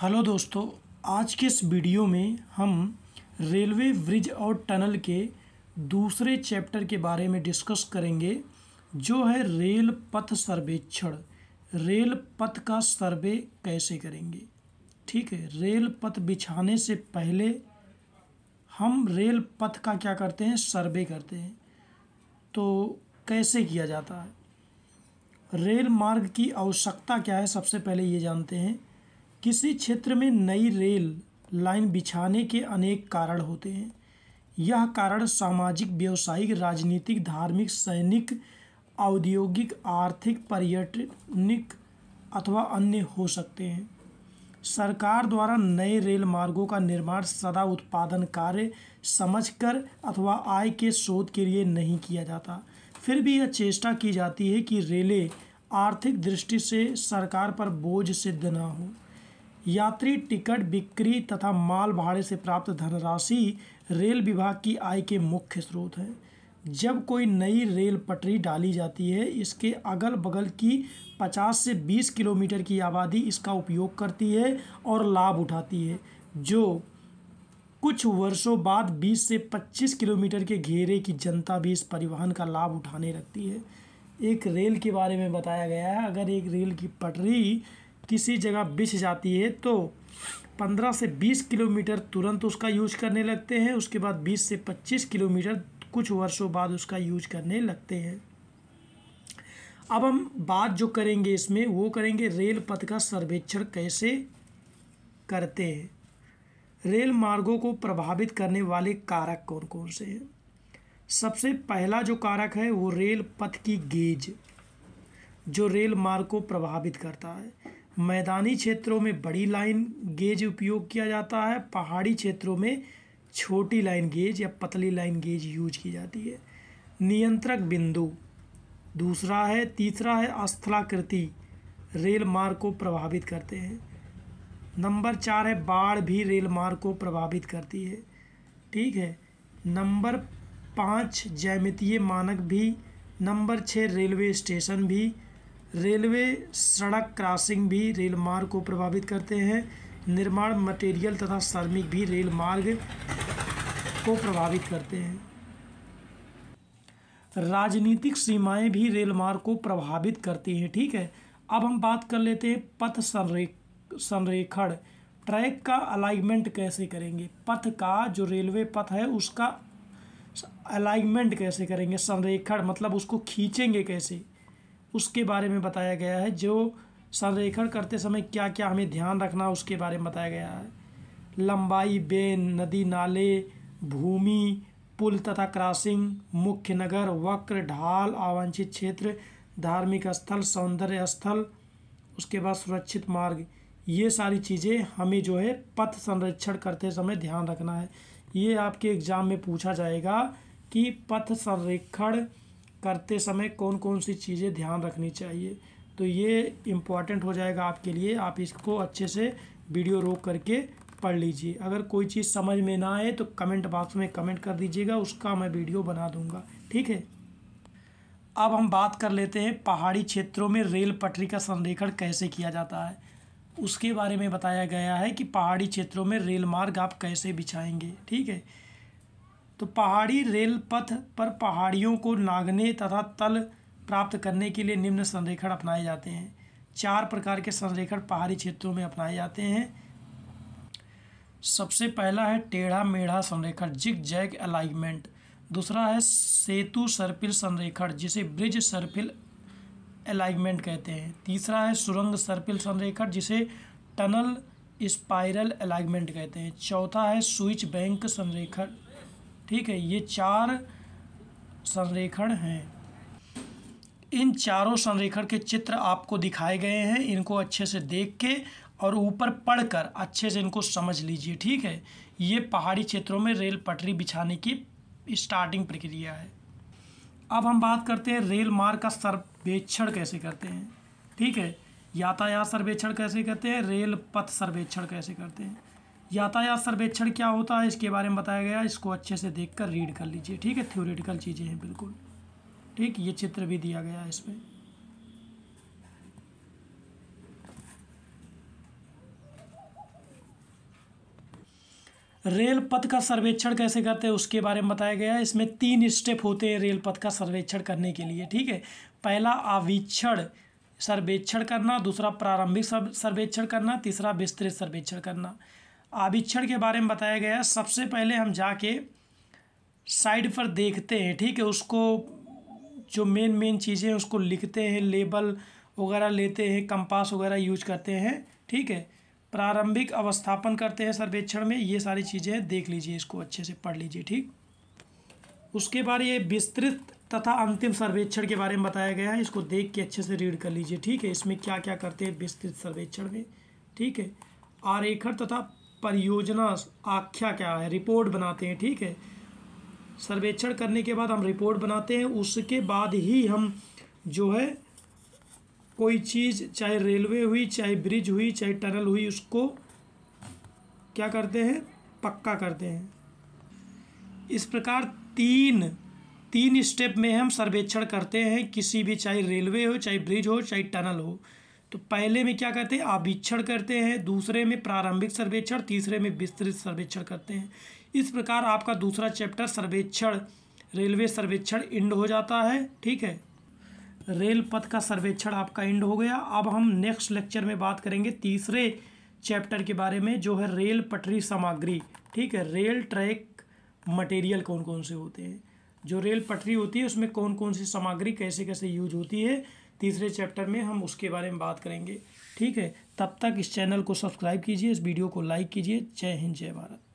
hello दोस्तों आज के इस वीडियो में हम रेलवे ब्रिज और टनल के दूसरे चैप्टर के बारे में डिस्कस करेंगे जो है रेल पथ सर्वेक्षण रेल पथ का सर्वे कैसे करेंगे ठीक है रेल पथ बिछाने से पहले हम रेल पथ का क्या करते हैं सर्वे करते हैं तो कैसे किया जाता है रेल मार्ग की आवश्यकता क्या है सबसे पहले ये जानते हैं किसी क्षेत्र में नई रेल लाइन बिछाने के अनेक कारण होते हैं यह कारण सामाजिक व्यावसायिक राजनीतिक धार्मिक सैनिक औद्योगिक आर्थिक पर्यटनिक अथवा अन्य हो सकते हैं सरकार द्वारा नए रेल मार्गों का निर्माण सदा उत्पादन कार्य समझकर अथवा आय के शोध के लिए नहीं किया जाता फिर भी यह चेष्टा की जाती है कि रेलें आर्थिक दृष्टि से सरकार पर बोझ सिद्ध ना हों यात्री टिकट बिक्री तथा माल भाड़े से प्राप्त धनराशि रेल विभाग की आय के मुख्य स्रोत हैं जब कोई नई रेल पटरी डाली जाती है इसके अगल बगल की 50 से 20 किलोमीटर की आबादी इसका उपयोग करती है और लाभ उठाती है जो कुछ वर्षों बाद 20 से 25 किलोमीटर के घेरे की जनता भी इस परिवहन का लाभ उठाने लगती है एक रेल के बारे में बताया गया है अगर एक रेल की पटरी किसी जगह बिछ जाती है तो 15 से 20 किलोमीटर तुरंत उसका यूज करने लगते हैं उसके बाद 20 से 25 किलोमीटर कुछ वर्षों बाद उसका यूज करने लगते हैं अब हम बात जो करेंगे इसमें वो करेंगे रेल पथ का सर्वेक्षण कैसे करते हैं रेल मार्गों को प्रभावित करने वाले कारक कौन कौन से हैं सबसे पहला जो कारक है वो रेल पथ की गेज जो रेल मार्ग को प्रभावित करता है मैदानी क्षेत्रों में बड़ी लाइन गेज उपयोग किया जाता है पहाड़ी क्षेत्रों में छोटी लाइन गेज या पतली लाइन गेज यूज की जाती है नियंत्रक बिंदु दूसरा है तीसरा है अस्थलाकृति रेल मार्ग को प्रभावित करते हैं नंबर चार है बाढ़ भी रेल मार्ग को प्रभावित करती है ठीक है नंबर पाँच जैमितीय मानक भी नंबर छः रेलवे स्टेशन भी रेलवे सड़क क्रॉसिंग भी रेल मार्ग को प्रभावित करते हैं निर्माण मटेरियल तथा श्रमिक भी रेल मार्ग को प्रभावित करते हैं राजनीतिक सीमाएं भी रेल मार्ग को प्रभावित करती हैं ठीक है अब हम बात कर लेते हैं पथ संरेख संरेखण ट्रैक का अलाइनमेंट कैसे करेंगे पथ का जो रेलवे पथ है उसका अलाइनमेंट कैसे करेंगे संरेखण मतलब उसको खींचेंगे कैसे उसके बारे में बताया गया है जो संरेखण करते समय क्या क्या हमें ध्यान रखना उसके बारे में बताया गया है लंबाई बेन नदी नाले भूमि पुल तथा क्रॉसिंग मुख्य नगर वक्र ढाल आवांछित क्षेत्र धार्मिक स्थल सौंदर्य स्थल उसके बाद सुरक्षित मार्ग ये सारी चीज़ें हमें जो है पथ संरक्षण करते समय ध्यान रखना है ये आपके एग्ज़ाम में पूछा जाएगा कि पथ संरक्षण करते समय कौन कौन सी चीज़ें ध्यान रखनी चाहिए तो ये इम्पॉर्टेंट हो जाएगा आपके लिए आप इसको अच्छे से वीडियो रोक करके पढ़ लीजिए अगर कोई चीज़ समझ में ना आए तो कमेंट बॉक्स में कमेंट कर दीजिएगा उसका मैं वीडियो बना दूंगा ठीक है अब हम बात कर लेते हैं पहाड़ी क्षेत्रों में रेल पटरी का संरेखण कैसे किया जाता है उसके बारे में बताया गया है कि पहाड़ी क्षेत्रों में रेल मार्ग आप कैसे बिछाएंगे ठीक है तो पहाड़ी रेल पथ पर पहाड़ियों को नागने तथा तल प्राप्त करने के लिए निम्न संरेखण अपनाए जाते हैं चार प्रकार के संरेखण पहाड़ी क्षेत्रों में अपनाए जाते हैं सबसे पहला है टेढ़ा मेढ़ा संरेखण जिग जैग अलाइनमेंट दूसरा है सेतु सर्पिल संरेखण जिसे ब्रिज सर्पिल अलाइनमेंट कहते हैं तीसरा है सुरंग सर्पिल संरेखण जिसे टनल स्पाइरल अलाइनमेंट कहते हैं चौथा है स्विच बैंक संरेखण ठीक है ये चार संरेखण हैं इन चारों संरेखण के चित्र आपको दिखाए गए हैं इनको अच्छे से देख के और ऊपर पढ़कर अच्छे से इनको समझ लीजिए ठीक है ये पहाड़ी क्षेत्रों में रेल पटरी बिछाने की स्टार्टिंग प्रक्रिया है अब हम बात करते हैं रेल मार्ग का सर्वेक्षण कैसे करते हैं ठीक है यातायात सर्वेक्षण कैसे करते हैं रेल पथ सर्वेक्षण कैसे करते हैं यातायात सर्वेक्षण क्या होता है इसके बारे में बताया गया इसको अच्छे से देख कर रीड कर लीजिए ठीक है थ्योरेटिकल चीज़ें हैं बिल्कुल ठीक ये चित्र भी दिया गया है इसमें रेल पथ का सर्वेक्षण कैसे करते हैं उसके बारे में बताया गया है इसमें तीन स्टेप होते हैं रेल पथ का सर्वेक्षण करने के लिए ठीक है पहला आवीक्षण सर्वेक्षण करना दूसरा प्रारंभिक सर्वेक्षण करना तीसरा विस्तृत सर्वेक्षण करना आभिक्षण के बारे में बताया गया है सबसे पहले हम जाके साइड पर देखते हैं ठीक है उसको जो मेन मेन चीज़ें उसको लिखते हैं लेबल वगैरह लेते हैं कंपास वगैरह यूज करते हैं ठीक है प्रारंभिक अवस्थापन करते हैं सर्वेक्षण में ये सारी चीज़ें देख लीजिए इसको अच्छे से पढ़ लीजिए ठीक उसके बाद ये विस्तृत तथा अंतिम सर्वेक्षण के बारे में बताया गया है इसको देख के अच्छे से रीड कर लीजिए ठीक है इसमें क्या क्या करते हैं विस्तृत सर्वेक्षण में ठीक है आरेखण तथा परियोजना आख्या क्या है रिपोर्ट बनाते हैं ठीक है सर्वेक्षण करने के बाद हम रिपोर्ट बनाते हैं उसके बाद ही हम जो है कोई चीज़ चाहे रेलवे हुई चाहे ब्रिज हुई चाहे टनल हुई उसको क्या करते हैं पक्का करते हैं इस प्रकार तीन तीन स्टेप में हम सर्वेक्षण करते हैं किसी भी चाहे रेलवे हो चाहे ब्रिज हो चाहे टनल हो तो पहले में क्या करते हैं आभिक्षण करते हैं दूसरे में प्रारंभिक सर्वेक्षण तीसरे में विस्तृत सर्वेक्षण करते हैं इस प्रकार आपका दूसरा चैप्टर सर्वेक्षण रेलवे सर्वेक्षण इंड हो जाता है ठीक है रेल पथ का सर्वेक्षण आपका इंड हो गया अब हम नेक्स्ट लेक्चर में बात करेंगे तीसरे चैप्टर के बारे में जो है रेल पटरी सामग्री ठीक है रेल ट्रैक मटेरियल कौन कौन से होते हैं जो रेल पटरी होती है उसमें कौन कौन सी सामग्री कैसे कैसे यूज होती है तीसरे चैप्टर में हम उसके बारे में बात करेंगे ठीक है तब तक इस चैनल को सब्सक्राइब कीजिए इस वीडियो को लाइक कीजिए जय हिंद जय भारत